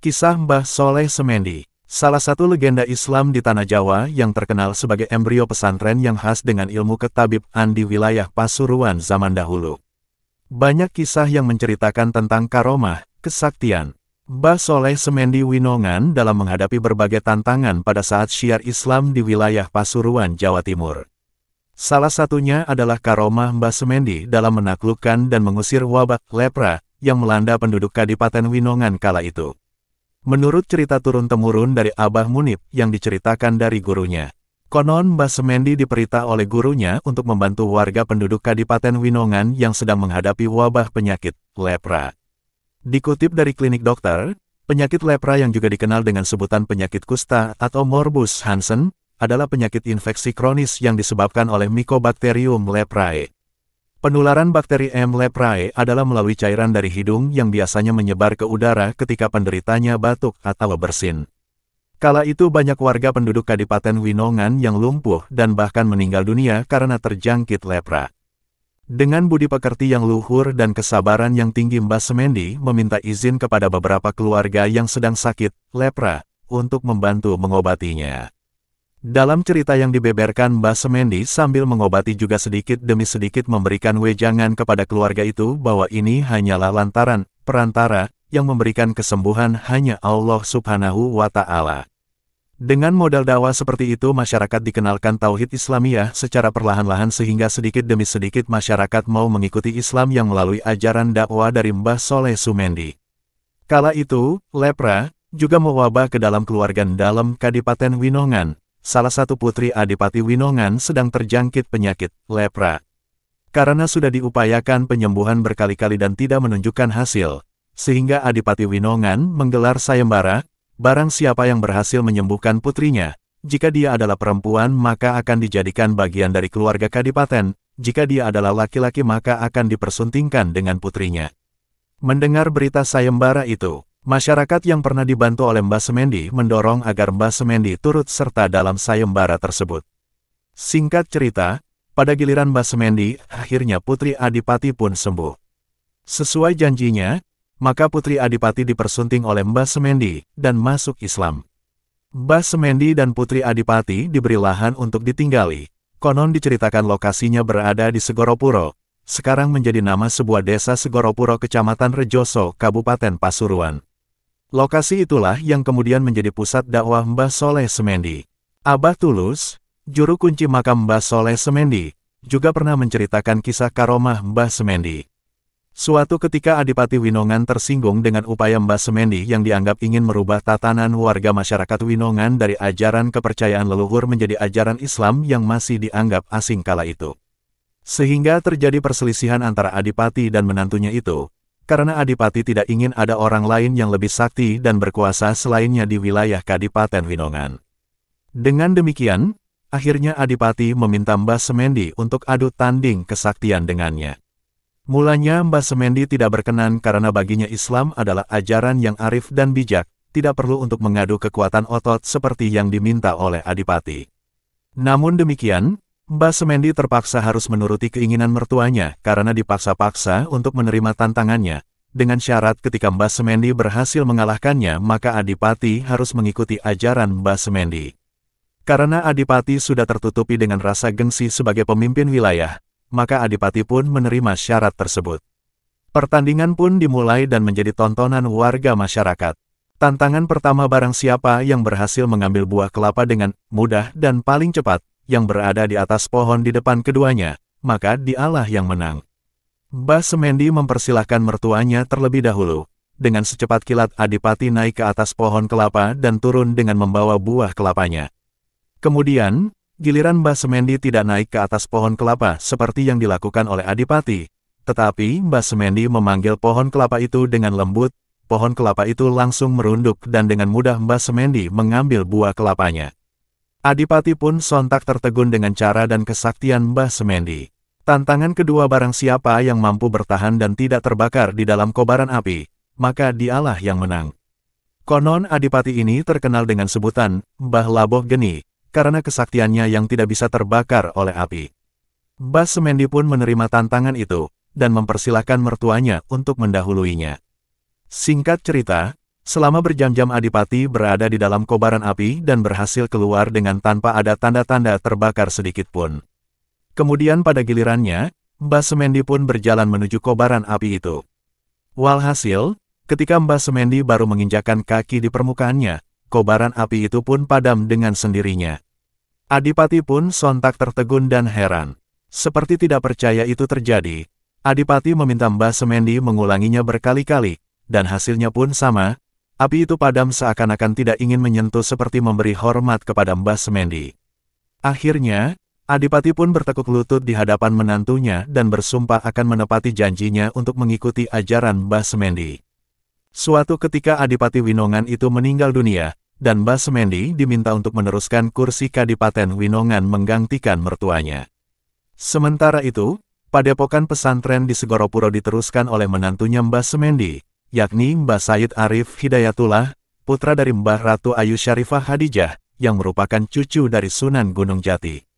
Kisah Mbah Soleh Semendi Salah satu legenda Islam di Tanah Jawa yang terkenal sebagai embrio pesantren yang khas dengan ilmu ketabib di wilayah Pasuruan zaman dahulu. Banyak kisah yang menceritakan tentang karomah, kesaktian. Mbah Soleh Semendi Winongan dalam menghadapi berbagai tantangan pada saat syiar Islam di wilayah Pasuruan, Jawa Timur. Salah satunya adalah karomah Mbah Semendi dalam menaklukkan dan mengusir wabah lepra yang melanda penduduk Kadipaten Winongan kala itu. Menurut cerita turun-temurun dari Abah Munib yang diceritakan dari gurunya, konon Mbah Semendi diperintah oleh gurunya untuk membantu warga penduduk Kadipaten Winongan yang sedang menghadapi wabah penyakit lepra. Dikutip dari klinik dokter, penyakit lepra yang juga dikenal dengan sebutan penyakit kusta atau morbus Hansen adalah penyakit infeksi kronis yang disebabkan oleh Mycobacterium leprae. Penularan bakteri M. leprae adalah melalui cairan dari hidung yang biasanya menyebar ke udara ketika penderitanya batuk atau bersin. Kala itu banyak warga penduduk Kadipaten Winongan yang lumpuh dan bahkan meninggal dunia karena terjangkit lepra. Dengan budi pekerti yang luhur dan kesabaran yang tinggi Mbah Semendi meminta izin kepada beberapa keluarga yang sedang sakit, lepra, untuk membantu mengobatinya. Dalam cerita yang dibeberkan Mbah Semendi sambil mengobati juga sedikit demi sedikit memberikan wejangan kepada keluarga itu bahwa ini hanyalah lantaran, perantara, yang memberikan kesembuhan hanya Allah subhanahu wa ta'ala. Dengan modal dakwah seperti itu masyarakat dikenalkan Tauhid Islamiyah secara perlahan-lahan sehingga sedikit demi sedikit masyarakat mau mengikuti Islam yang melalui ajaran dakwah dari Mbah Soleh Sumendi. Kala itu, lepra, juga mewabah ke dalam keluarga dalam Kadipaten Winongan, salah satu putri Adipati Winongan sedang terjangkit penyakit lepra. Karena sudah diupayakan penyembuhan berkali-kali dan tidak menunjukkan hasil, sehingga Adipati Winongan menggelar sayembara, barang siapa yang berhasil menyembuhkan putrinya, jika dia adalah perempuan maka akan dijadikan bagian dari keluarga kadipaten, jika dia adalah laki-laki maka akan dipersuntingkan dengan putrinya. Mendengar berita sayembara itu, Masyarakat yang pernah dibantu oleh Mbah Semendi mendorong agar Mbah Semendi turut serta dalam sayembara tersebut. Singkat cerita, pada giliran Mbah Semendi, akhirnya Putri Adipati pun sembuh. Sesuai janjinya, maka Putri Adipati dipersunting oleh Mbah Semendi dan masuk Islam. Mbah Semendi dan Putri Adipati diberi lahan untuk ditinggali. Konon diceritakan lokasinya berada di Segoropuro, sekarang menjadi nama sebuah desa Segoropuro Kecamatan Rejoso, Kabupaten Pasuruan. Lokasi itulah yang kemudian menjadi pusat dakwah Mbah Soleh Semendi. Abah Tulus, juru kunci makam Mbah Soleh Semendi, juga pernah menceritakan kisah karomah Mbah Semendi. Suatu ketika Adipati Winongan tersinggung dengan upaya Mbah Semendi yang dianggap ingin merubah tatanan warga masyarakat Winongan dari ajaran kepercayaan leluhur menjadi ajaran Islam yang masih dianggap asing kala itu. Sehingga terjadi perselisihan antara Adipati dan menantunya itu, karena Adipati tidak ingin ada orang lain yang lebih sakti dan berkuasa selainnya di wilayah Kadipaten Winongan. Dengan demikian, akhirnya Adipati meminta Mbah Semendi untuk adu tanding kesaktian dengannya. Mulanya Mbah Semendi tidak berkenan karena baginya Islam adalah ajaran yang arif dan bijak, tidak perlu untuk mengadu kekuatan otot seperti yang diminta oleh Adipati. Namun demikian, Mbak Semendi terpaksa harus menuruti keinginan mertuanya karena dipaksa-paksa untuk menerima tantangannya, dengan syarat ketika Mbak Semendi berhasil mengalahkannya maka Adipati harus mengikuti ajaran Mbak Semendi. Karena Adipati sudah tertutupi dengan rasa gengsi sebagai pemimpin wilayah, maka Adipati pun menerima syarat tersebut. Pertandingan pun dimulai dan menjadi tontonan warga masyarakat. Tantangan pertama barang siapa yang berhasil mengambil buah kelapa dengan mudah dan paling cepat, yang berada di atas pohon di depan keduanya, maka dialah yang menang. Mbah Semendi mempersilahkan mertuanya terlebih dahulu. Dengan secepat kilat Adipati naik ke atas pohon kelapa dan turun dengan membawa buah kelapanya. Kemudian, giliran Mbah Semendi tidak naik ke atas pohon kelapa seperti yang dilakukan oleh Adipati. Tetapi Mbah Semendi memanggil pohon kelapa itu dengan lembut, pohon kelapa itu langsung merunduk dan dengan mudah Mbah Semendi mengambil buah kelapanya. Adipati pun sontak tertegun dengan cara dan kesaktian Mbah Semendi. Tantangan kedua barang siapa yang mampu bertahan dan tidak terbakar di dalam kobaran api, maka dialah yang menang. Konon Adipati ini terkenal dengan sebutan Mbah Laboh Geni, karena kesaktiannya yang tidak bisa terbakar oleh api. Mbah Semendi pun menerima tantangan itu, dan mempersilahkan mertuanya untuk mendahuluinya. Singkat cerita, Selama berjam-jam Adipati berada di dalam kobaran api dan berhasil keluar dengan tanpa ada tanda-tanda terbakar sedikit pun. Kemudian pada gilirannya, Mbah Semendi pun berjalan menuju kobaran api itu. Walhasil, ketika Mbah Semendi baru menginjakan kaki di permukaannya, kobaran api itu pun padam dengan sendirinya. Adipati pun sontak tertegun dan heran. Seperti tidak percaya itu terjadi, Adipati meminta Mbah Semendi mengulanginya berkali-kali, dan hasilnya pun sama, Api itu padam seakan-akan tidak ingin menyentuh seperti memberi hormat kepada Mbah Semendi. Akhirnya, Adipati pun bertekuk lutut di hadapan menantunya dan bersumpah akan menepati janjinya untuk mengikuti ajaran Mbah Semendi. Suatu ketika Adipati Winongan itu meninggal dunia, dan Mbah Semendi diminta untuk meneruskan kursi Kadipaten Winongan menggantikan mertuanya. Sementara itu, padepokan pesantren di Segoropuro diteruskan oleh menantunya Mbah Semendi, yakni Mbah Said Arif Hidayatullah, putra dari Mbah Ratu Ayu Syarifah Hadijah, yang merupakan cucu dari Sunan Gunung Jati.